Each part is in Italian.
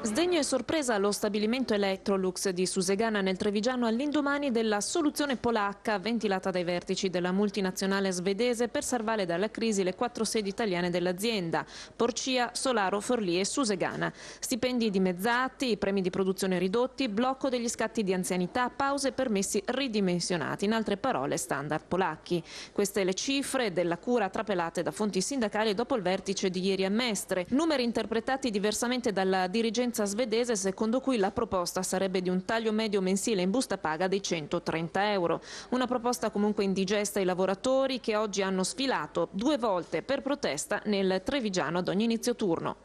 Sdegno e sorpresa allo stabilimento Electrolux di Susegana nel Trevigiano all'indomani della soluzione polacca ventilata dai vertici della multinazionale svedese per salvare dalla crisi le quattro sedi italiane dell'azienda, Porcia, Solaro, Forlì e Susegana. Stipendi dimezzati, premi di produzione ridotti, blocco degli scatti di anzianità, pause e permessi ridimensionati, in altre parole standard polacchi. Queste le cifre della cura trapelate da fonti sindacali dopo il vertice di ieri a Mestre, numeri interpretati diversamente dalla dirigente dirigenza svedese secondo cui la proposta sarebbe di un taglio medio mensile in busta paga dei 130 euro. Una proposta comunque indigesta ai lavoratori che oggi hanno sfilato due volte per protesta nel Trevigiano ad ogni inizio turno.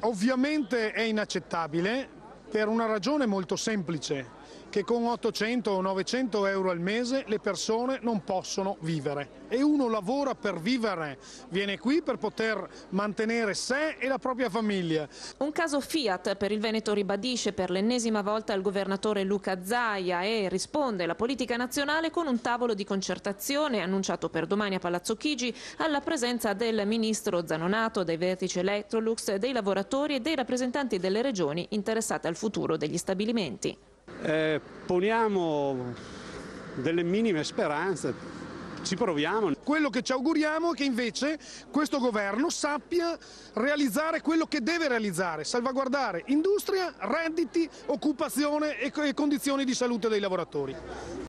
Ovviamente è inaccettabile, per una ragione molto semplice, che con 800 o 900 euro al mese le persone non possono vivere e uno lavora per vivere, viene qui per poter mantenere sé e la propria famiglia. Un caso Fiat per il Veneto ribadisce per l'ennesima volta il governatore Luca Zaia e risponde la politica nazionale con un tavolo di concertazione annunciato per domani a Palazzo Chigi alla presenza del ministro Zanonato, dei vertici Electrolux, dei lavoratori e dei rappresentanti delle regioni interessate al futuro degli stabilimenti. Eh, poniamo delle minime speranze, ci proviamo. Quello che ci auguriamo è che invece questo governo sappia realizzare quello che deve realizzare, salvaguardare industria, redditi, occupazione e condizioni di salute dei lavoratori.